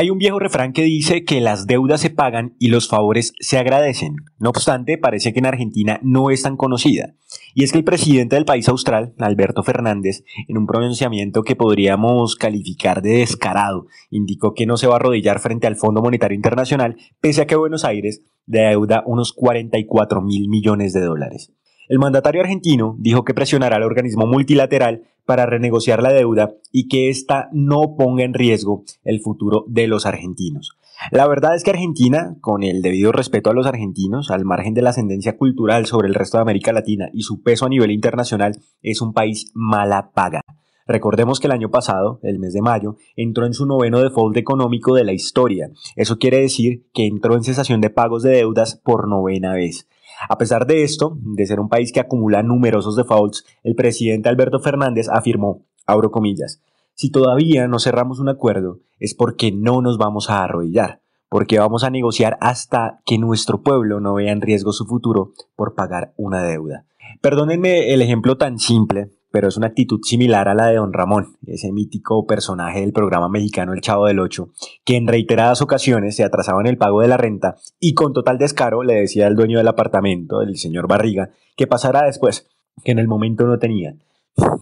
Hay un viejo refrán que dice que las deudas se pagan y los favores se agradecen. No obstante, parece que en Argentina no es tan conocida. Y es que el presidente del país austral, Alberto Fernández, en un pronunciamiento que podríamos calificar de descarado, indicó que no se va a arrodillar frente al Fondo Monetario Internacional, pese a que Buenos Aires deuda unos 44 mil millones de dólares. El mandatario argentino dijo que presionará al organismo multilateral para renegociar la deuda y que ésta no ponga en riesgo el futuro de los argentinos. La verdad es que Argentina, con el debido respeto a los argentinos, al margen de la ascendencia cultural sobre el resto de América Latina y su peso a nivel internacional, es un país mala paga. Recordemos que el año pasado, el mes de mayo, entró en su noveno default económico de la historia. Eso quiere decir que entró en cesación de pagos de deudas por novena vez. A pesar de esto, de ser un país que acumula numerosos defaults, el presidente Alberto Fernández afirmó, abro comillas, si todavía no cerramos un acuerdo es porque no nos vamos a arrodillar, porque vamos a negociar hasta que nuestro pueblo no vea en riesgo su futuro por pagar una deuda. Perdónenme el ejemplo tan simple, pero es una actitud similar a la de Don Ramón, ese mítico personaje del programa mexicano El Chavo del Ocho, que en reiteradas ocasiones se atrasaba en el pago de la renta y con total descaro le decía al dueño del apartamento, el señor Barriga, que pasara después, que en el momento no tenía.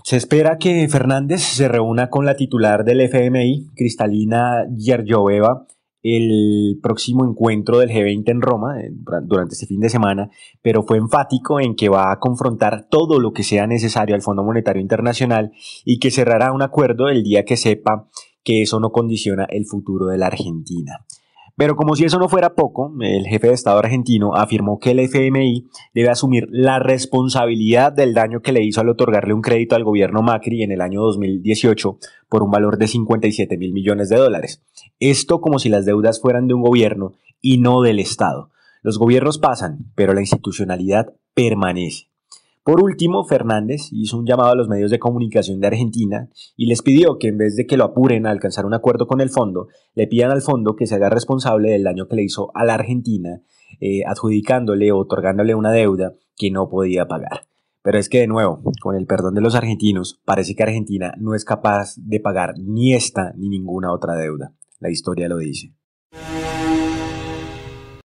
Se espera que Fernández se reúna con la titular del FMI, Cristalina Yerjoveva, el próximo encuentro del G20 en Roma durante este fin de semana, pero fue enfático en que va a confrontar todo lo que sea necesario al Fondo Monetario Internacional y que cerrará un acuerdo el día que sepa que eso no condiciona el futuro de la Argentina. Pero como si eso no fuera poco, el jefe de Estado argentino afirmó que el FMI debe asumir la responsabilidad del daño que le hizo al otorgarle un crédito al gobierno Macri en el año 2018 por un valor de 57 mil millones de dólares. Esto como si las deudas fueran de un gobierno y no del Estado. Los gobiernos pasan, pero la institucionalidad permanece. Por último, Fernández hizo un llamado a los medios de comunicación de Argentina y les pidió que en vez de que lo apuren a alcanzar un acuerdo con el fondo, le pidan al fondo que se haga responsable del daño que le hizo a la Argentina, eh, adjudicándole o otorgándole una deuda que no podía pagar. Pero es que de nuevo, con el perdón de los argentinos, parece que Argentina no es capaz de pagar ni esta ni ninguna otra deuda. La historia lo dice.